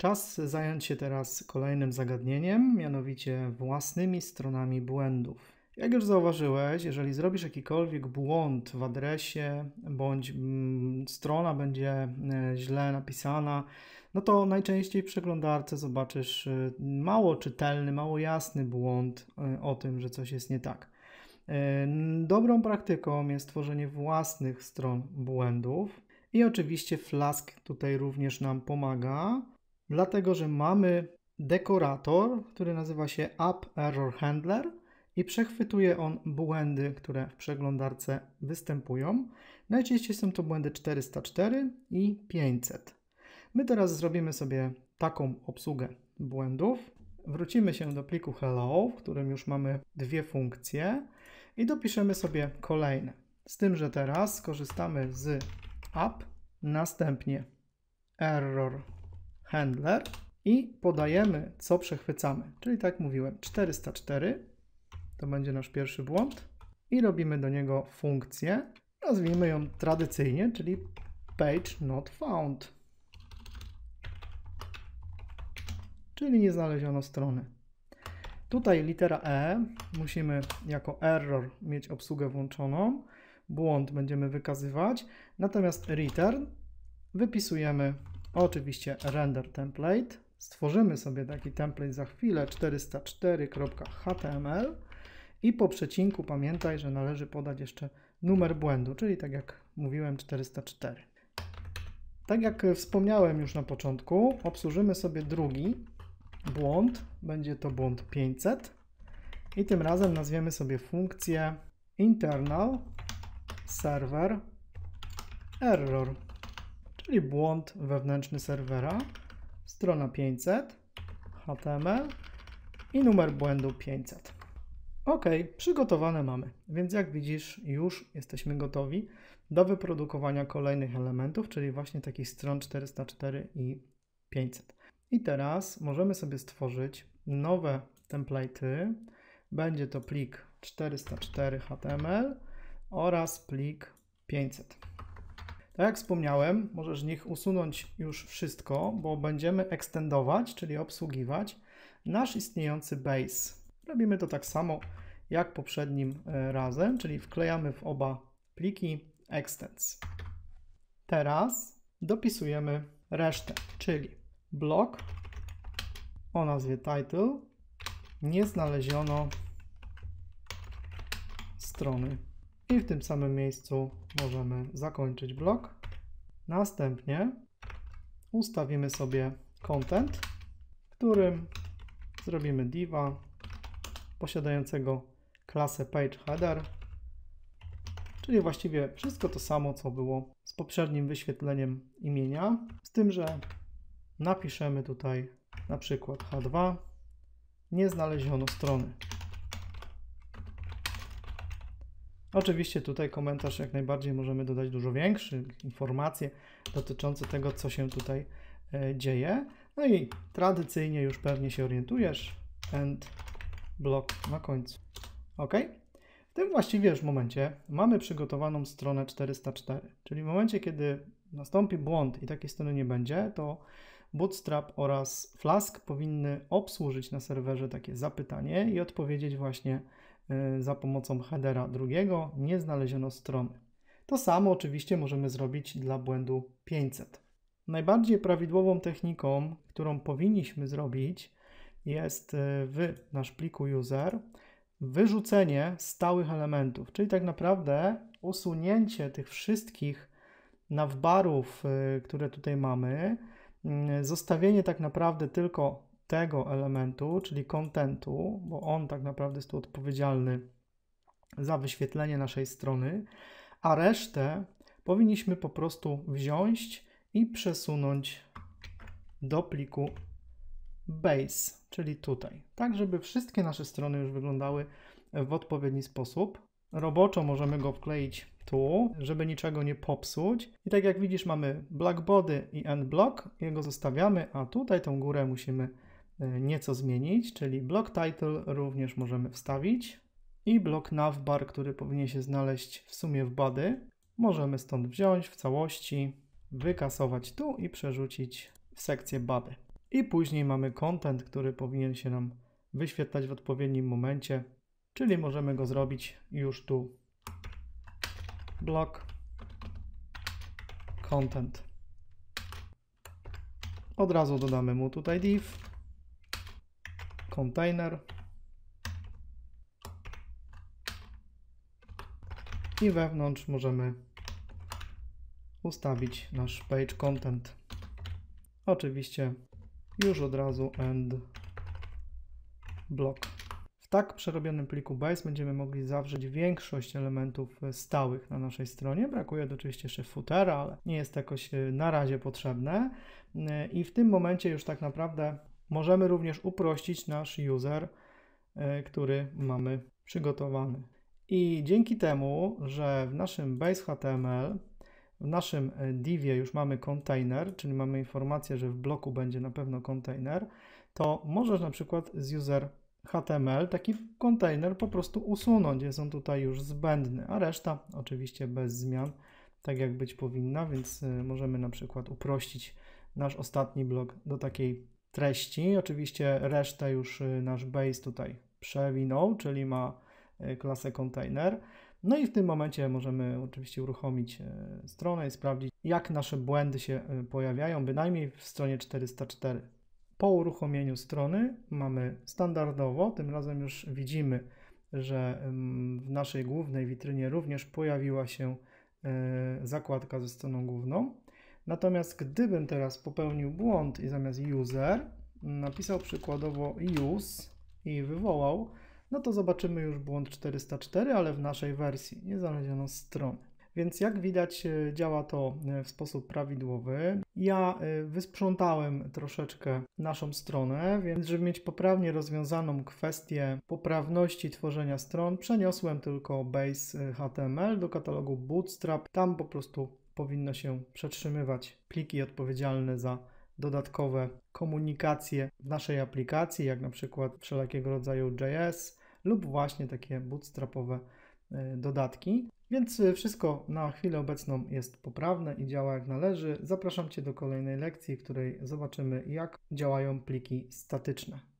Czas zająć się teraz kolejnym zagadnieniem, mianowicie własnymi stronami błędów. Jak już zauważyłeś, jeżeli zrobisz jakikolwiek błąd w adresie bądź mm, strona będzie e, źle napisana, no to najczęściej w przeglądarce zobaczysz e, mało czytelny, mało jasny błąd e, o tym, że coś jest nie tak. Dobrą praktyką jest tworzenie własnych stron błędów i oczywiście Flask tutaj również nam pomaga dlatego że mamy dekorator, który nazywa się App Error Handler i przechwytuje on błędy, które w przeglądarce występują. Najczęściej są to błędy 404 i 500. My teraz zrobimy sobie taką obsługę błędów. Wrócimy się do pliku hello, w którym już mamy dwie funkcje i dopiszemy sobie kolejne. Z tym, że teraz skorzystamy z app, następnie error handler i podajemy, co przechwycamy. Czyli tak mówiłem, 404 to będzie nasz pierwszy błąd i robimy do niego funkcję. Nazwijmy ją tradycyjnie, czyli page not found. Czyli nie znaleziono strony. Tutaj litera E musimy jako error mieć obsługę włączoną. Błąd będziemy wykazywać. Natomiast return wypisujemy Oczywiście render template. Stworzymy sobie taki template za chwilę 404.html i po przecinku pamiętaj, że należy podać jeszcze numer błędu, czyli tak jak mówiłem 404. Tak jak wspomniałem już na początku, obsłużymy sobie drugi błąd, będzie to błąd 500 i tym razem nazwiemy sobie funkcję internal server error czyli błąd wewnętrzny serwera, strona 500, HTML i numer błędu 500. Ok, przygotowane mamy, więc jak widzisz, już jesteśmy gotowi do wyprodukowania kolejnych elementów, czyli właśnie takich stron 404 i 500. I teraz możemy sobie stworzyć nowe templaty. Będzie to plik 404 HTML oraz plik 500. Tak jak wspomniałem, możesz nich usunąć już wszystko, bo będziemy ekstendować, czyli obsługiwać nasz istniejący base. Robimy to tak samo jak poprzednim e, razem, czyli wklejamy w oba pliki extends. Teraz dopisujemy resztę, czyli blok o nazwie title nie znaleziono strony i w tym samym miejscu możemy zakończyć blok. Następnie ustawimy sobie content, w którym zrobimy diva posiadającego klasę page header, czyli właściwie wszystko to samo, co było z poprzednim wyświetleniem imienia, z tym, że napiszemy tutaj na przykład H2, nie znaleziono strony. Oczywiście tutaj komentarz jak najbardziej możemy dodać dużo większy, informacje dotyczące tego, co się tutaj e, dzieje. No i tradycyjnie już pewnie się orientujesz. End blok na końcu. OK? W tym właściwie już momencie mamy przygotowaną stronę 404, czyli w momencie, kiedy nastąpi błąd i takiej strony nie będzie, to Bootstrap oraz Flask powinny obsłużyć na serwerze takie zapytanie i odpowiedzieć właśnie Y, za pomocą headera drugiego nie znaleziono strony. To samo oczywiście możemy zrobić dla błędu 500. Najbardziej prawidłową techniką, którą powinniśmy zrobić, jest y, w nasz pliku user wyrzucenie stałych elementów, czyli tak naprawdę usunięcie tych wszystkich navbarów, y, które tutaj mamy, zostawienie tak naprawdę tylko tego elementu, czyli kontentu, bo on tak naprawdę jest tu odpowiedzialny za wyświetlenie naszej strony, a resztę powinniśmy po prostu wziąć i przesunąć do pliku base, czyli tutaj, tak żeby wszystkie nasze strony już wyglądały w odpowiedni sposób. Roboczo możemy go wkleić tu, żeby niczego nie popsuć. I tak jak widzisz mamy blackbody i endblock, jego zostawiamy, a tutaj tą górę musimy Y, nieco zmienić, czyli block title również możemy wstawić i blok navbar, który powinien się znaleźć w sumie w body, możemy stąd wziąć w całości, wykasować tu i przerzucić w sekcję body. I później mamy content, który powinien się nam wyświetlać w odpowiednim momencie, czyli możemy go zrobić już tu. Blok content. Od razu dodamy mu tutaj div container i wewnątrz możemy ustawić nasz page content. Oczywiście już od razu end block. W tak przerobionym pliku base będziemy mogli zawrzeć większość elementów stałych na naszej stronie. Brakuje oczywiście jeszcze footera, ale nie jest to jakoś e, na razie potrzebne. E, I w tym momencie już tak naprawdę Możemy również uprościć nasz user, e, który mamy przygotowany. I dzięki temu, że w naszym base HTML, w naszym e, divie już mamy container, czyli mamy informację, że w bloku będzie na pewno container, to możesz na przykład z user HTML taki container po prostu usunąć. Jest on tutaj już zbędny, a reszta oczywiście bez zmian, tak jak być powinna, więc e, możemy na przykład uprościć nasz ostatni blok do takiej treści. Oczywiście resztę już y, nasz base tutaj przewinął, czyli ma y, klasę container. No i w tym momencie możemy oczywiście uruchomić y, stronę i sprawdzić, jak nasze błędy się pojawiają, bynajmniej w stronie 404. Po uruchomieniu strony mamy standardowo, tym razem już widzimy, że mm, w naszej głównej witrynie również pojawiła się zakładka ze stroną główną. Natomiast gdybym teraz popełnił błąd i zamiast user napisał przykładowo use i wywołał, no to zobaczymy już błąd 404, ale w naszej wersji, nie znaleziono strony. Więc jak widać e, działa to e, w sposób prawidłowy. Ja e, wysprzątałem troszeczkę naszą stronę, więc żeby mieć poprawnie rozwiązaną kwestię poprawności tworzenia stron, przeniosłem tylko base HTML do katalogu Bootstrap. Tam po prostu powinno się przetrzymywać pliki odpowiedzialne za dodatkowe komunikacje w naszej aplikacji, jak na przykład wszelkiego rodzaju JS lub właśnie takie bootstrapowe e, dodatki. Więc e, wszystko na chwilę obecną jest poprawne i działa jak należy. Zapraszam Cię do kolejnej lekcji, w której zobaczymy, jak działają pliki statyczne.